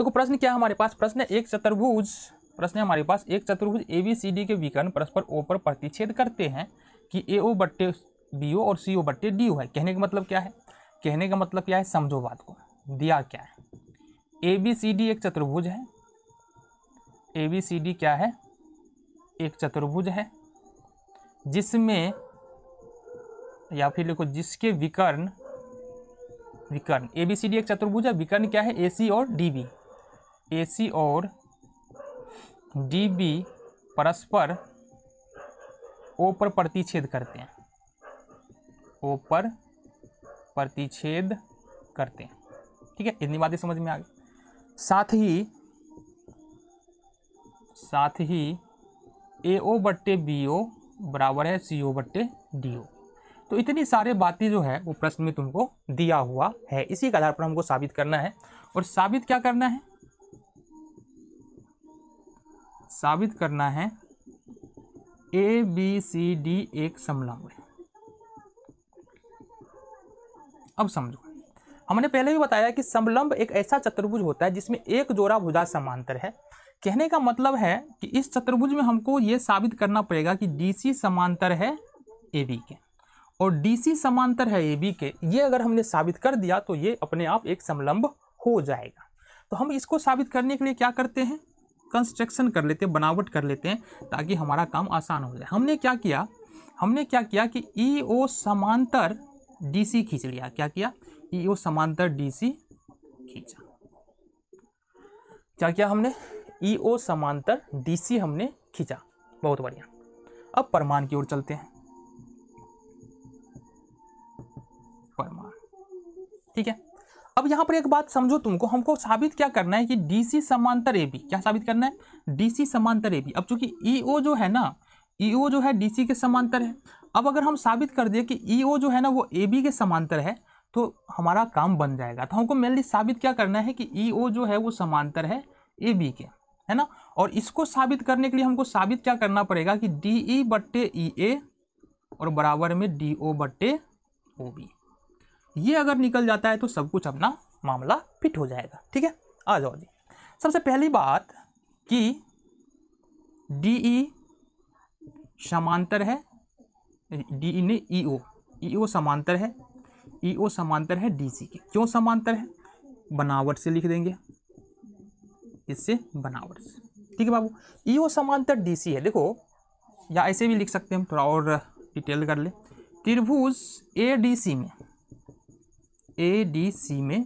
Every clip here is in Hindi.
देखो प्रश्न क्या हमारे पास प्रश्न एक चतुर्भुज प्रश्न हमारे पास एक चतुर्भुज ए बी सी डी के विकर्ण परस्पर ओ पर प्रतिच्छेद करते हैं कि ए ओ बट्टे बी ओ और सी ओ बट्टे डी ओ है कहने का मतलब क्या है कहने का मतलब क्या है समझो बात को दिया क्या है ए बी सी डी एक चतुर्भुज है ए बी सी डी क्या है एक चतुर्भुज है जिसमें या फिर देखो जिसके विकर्ण विकर्ण ए बी सी डी एक चतुर्भुज है विकर्ण क्या है ए सी और डी बी एसी और डीबी परस्पर ओ पर प्रतिच्छेद करते हैं ओ पर प्रतिच्छेद करते हैं ठीक है इतनी बातें समझ में आ गई साथ ही साथ ही ए ओ बट्टे बी ओ बराबर है सी ओ बट्टे डी ओ तो इतनी सारे बातें जो है वो प्रश्न में तुमको दिया हुआ है इसी के आधार पर हमको साबित करना है और साबित क्या करना है साबित करना है ए बी सी डी एक समलांग है अब समझो हमने पहले भी बताया कि समलंब एक ऐसा चतुर्भुज होता है जिसमें एक जोड़ा भुजा समांतर है कहने का मतलब है कि इस चतुर्भुज में हमको ये साबित करना पड़ेगा कि DC समांतर है ए बी के और डीसी समांतर है ए बी के ये अगर हमने साबित कर दिया तो ये अपने आप एक समलंब हो जाएगा तो हम इसको साबित करने के लिए क्या करते हैं कंस्ट्रक्शन कर लेते हैं बनावट कर लेते हैं ताकि हमारा काम आसान हो जाए हमने क्या किया हमने क्या किया कि ई e ओ समांतर डी सी खींच लिया क्या किया ई e ओ समांतर डी सी खींचा क्या किया हमने ई e ओ समांतर डी सी हमने खींचा बहुत बढ़िया अब परमान की ओर चलते हैं परमान ठीक है अब यहाँ पर एक बात समझो तुमको हमको साबित क्या करना है कि डी सी समांतर ए बी क्या साबित करना है डी सी समांतर ए बी अब चूंकि ई e ओ जो है ना ई e ओ जो है डी सी के समांतर है अब अगर हम साबित कर दें कि ई e ओ जो है ना वो ए बी के समांतर है तो हमारा काम बन जाएगा तो हमको मेनली साबित क्या करना है कि ई ओ जो है वो समांतर है ए बी के है ना और इसको साबित करने के लिए हमको साबित क्या करना पड़ेगा कि डी ई बट्टे ई ए और बराबर में डी ओ बट्टे ओ बी ये अगर निकल जाता है तो सब कुछ अपना मामला फिट हो जाएगा ठीक है आ जाओ जी सबसे पहली बात कि डी ई e समांतर है डी ई ने ई ओ ई ओ समांतर है ई e ओ समांतर है डी सी के क्यों समांतर है बनावट से लिख देंगे इससे बनावट से ठीक है बाबू ई e ओ समांतर डी सी है देखो या ऐसे भी लिख सकते हैं हम थोड़ा और डिटेल कर ले त्रिभुज ए डी सी में ए डी सी में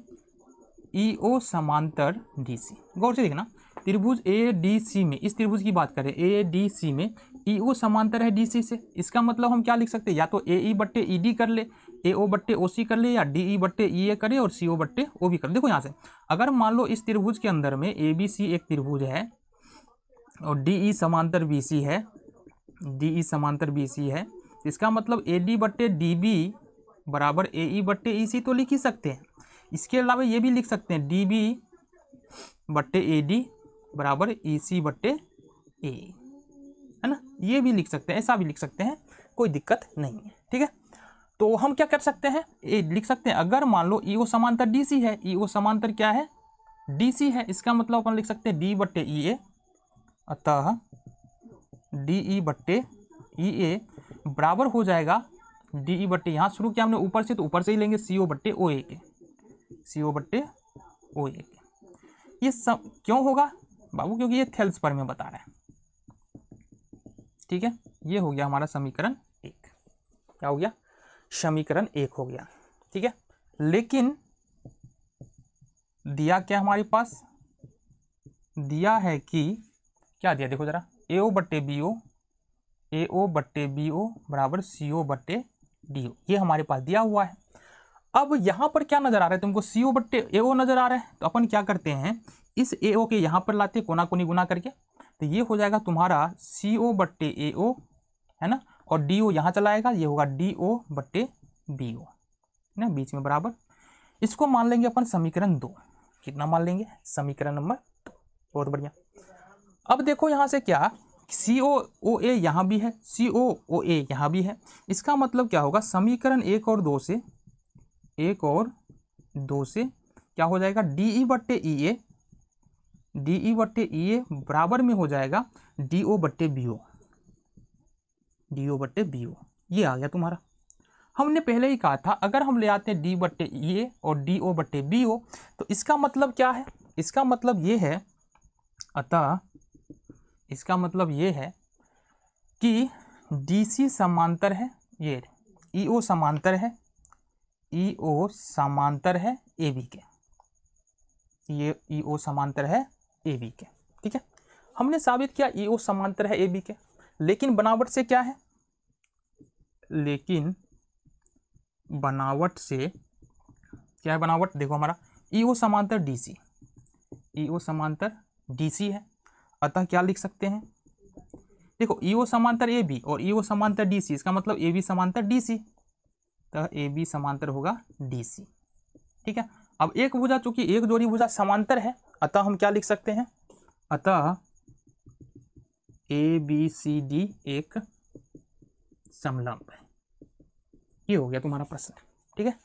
ई e, ओ समांतर डी सी गौर से देखना त्रिभुज ए डी सी में इस त्रिभुज की बात करें ए डी सी में ई e, ओ समांतर है डी सी से इसका मतलब हम क्या लिख सकते हैं या तो ए ई e बट्टे ई डी कर ले ए ओ बट्टे ओ सी कर ले या डी ई बट्टे ई ए करे और सी ओ बट्टे ओ बी कर देखो यहाँ से अगर मान लो इस त्रिभुज के अंदर में ए बी सी एक त्रिभुज है और डी ई समांतर बी सी है डी ई समांतर बी सी है इसका मतलब ए डी बट्टे डी बी बराबर ए ई e बट्टे ई e सी तो लिख ही सकते हैं इसके अलावा ये भी लिख सकते हैं डी बी बट्टे ए डी बराबर ई e सी बट्टे ए है ना ये भी लिख सकते हैं ऐसा भी लिख सकते हैं कोई दिक्कत नहीं है ठीक है तो हम क्या कर सकते हैं ए लिख सकते हैं अगर मान लो ई ओ समांतर डी सी है ई ओ समांतर क्या है डी सी है इसका मतलब अपन लिख सकते हैं डी बट्टे ई ए अतः डी ई बट्टे ई ए बराबर हो जाएगा डी ई बट्टे यहाँ शुरू किया हमने ऊपर से तो ऊपर से ही लेंगे सी ओ बट्टे ओ ए के सी ओ बट्टे ओ ए के ये सब क्यों होगा बाबू क्योंकि ये थेल्स पर में बता रहा है ठीक है ये हो गया हमारा समीकरण एक क्या हो गया समीकरण एक हो गया ठीक है लेकिन दिया क्या हमारे पास दिया है कि क्या दिया देखो जरा ए ओ बट्टे बी ओ ए ओ बट्टे बी ओ बराबर सी ओ बट्टे डी ओ ये हमारे पास दिया हुआ है अब यहाँ पर क्या नज़र आ रहा है तुमको सी ओ बट्टे ए ओ नज़र आ रहा है तो अपन क्या करते हैं इस ए ओ के यहाँ पर लाते कोना कोनी गुना करके तो ये हो जाएगा तुम्हारा सी ओ बट्टे ए ओ है ना और डी ओ यहाँ चलाएगा ये होगा डी ओ बट्टे बी ओ ना बीच में बराबर इसको मान लेंगे अपन समीकरण दो कितना मान लेंगे समीकरण नंबर दो बहुत बढ़िया अब देखो यहाँ से क्या सी ओ ओ ए यहाँ भी है सी ओ ओ ए यहाँ भी है इसका मतलब क्या होगा समीकरण एक और दो से एक और दो से क्या हो जाएगा डी ई e बट्टे ई ए डी ई बट्टे ई e ए बराबर में हो जाएगा डी ओ बट्टे बी ओ डी ओ बट्टे बी ओ ये आ गया तुम्हारा हमने पहले ही कहा था अगर हम ले आते हैं डी बट्टे ई e ए और डी ओ बट्टे बी ओ तो इसका मतलब क्या है इसका मतलब ये है अतः इसका मतलब ये है कि डीसी समांतर है ये ओ e समांतर है ओ e समांतर है ए बी के ये ओ e समांतर है ए बी के ठीक है हमने साबित किया ओ समांतर है ए बी के लेकिन बनावट से क्या है लेकिन बनावट से क्या है बनावट देखो हमारा ओ समांतर ई ओ समांतर सी है अतः क्या लिख सकते हैं देखो ई e ओ समांतर ए बी और ई e ओ समांतर डी सी इसका मतलब ए बी समांतर डी सी तो ए बी समांतर होगा डी सी ठीक है अब एक भुजा चूंकि एक जोड़ी भुजा समांतर है अतः हम क्या लिख सकते हैं अतः ए बी सी डी एक समलंब है ये हो गया तुम्हारा प्रश्न ठीक है